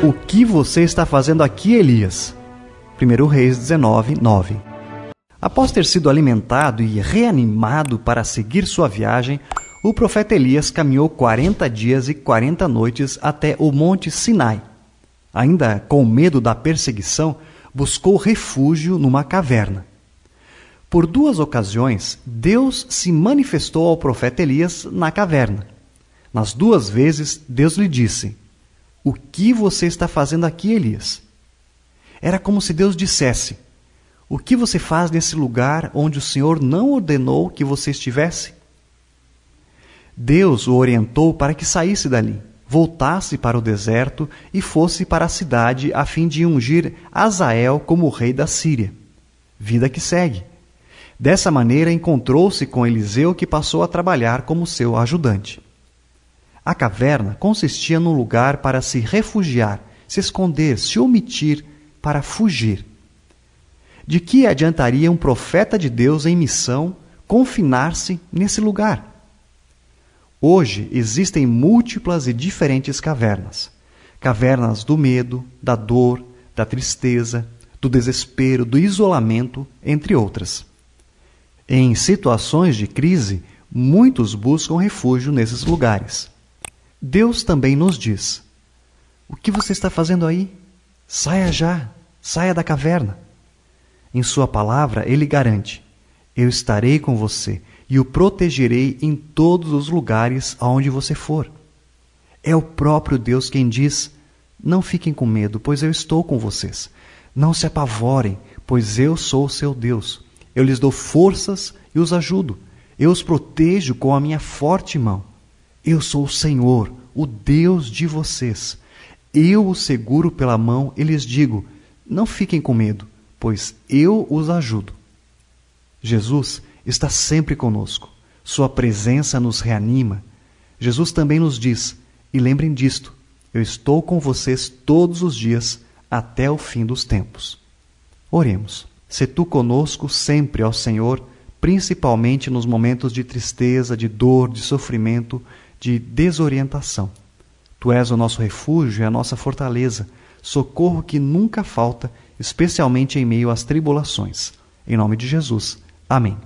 O que você está fazendo aqui, Elias? 1 Reis 19, 9. Após ter sido alimentado e reanimado para seguir sua viagem, o profeta Elias caminhou 40 dias e 40 noites até o Monte Sinai. Ainda com medo da perseguição, buscou refúgio numa caverna. Por duas ocasiões, Deus se manifestou ao profeta Elias na caverna. Nas duas vezes, Deus lhe disse: o que você está fazendo aqui, Elias? Era como se Deus dissesse: O que você faz nesse lugar onde o Senhor não ordenou que você estivesse? Deus o orientou para que saísse dali, voltasse para o deserto e fosse para a cidade a fim de ungir Azael como rei da Síria. Vida que segue. Dessa maneira encontrou-se com Eliseu, que passou a trabalhar como seu ajudante. A caverna consistia num lugar para se refugiar, se esconder, se omitir, para fugir. De que adiantaria um profeta de Deus em missão confinar-se nesse lugar? Hoje existem múltiplas e diferentes cavernas. Cavernas do medo, da dor, da tristeza, do desespero, do isolamento, entre outras. Em situações de crise, muitos buscam refúgio nesses lugares. Deus também nos diz: O que você está fazendo aí? Saia já, saia da caverna. Em Sua palavra, Ele garante: Eu estarei com você e o protegerei em todos os lugares aonde você for. É o próprio Deus quem diz: Não fiquem com medo, pois eu estou com vocês. Não se apavorem, pois eu sou o seu Deus. Eu lhes dou forças e os ajudo. Eu os protejo com a minha forte mão. Eu sou o Senhor, o Deus de vocês. Eu os seguro pela mão e lhes digo: Não fiquem com medo, pois eu os ajudo. Jesus está sempre conosco. Sua presença nos reanima. Jesus também nos diz: E lembrem disto, eu estou com vocês todos os dias até o fim dos tempos. Oremos. Se tu conosco sempre, ó Senhor, principalmente nos momentos de tristeza, de dor, de sofrimento, de desorientação. Tu és o nosso refúgio e a nossa fortaleza, socorro que nunca falta, especialmente em meio às tribulações. Em nome de Jesus. Amém.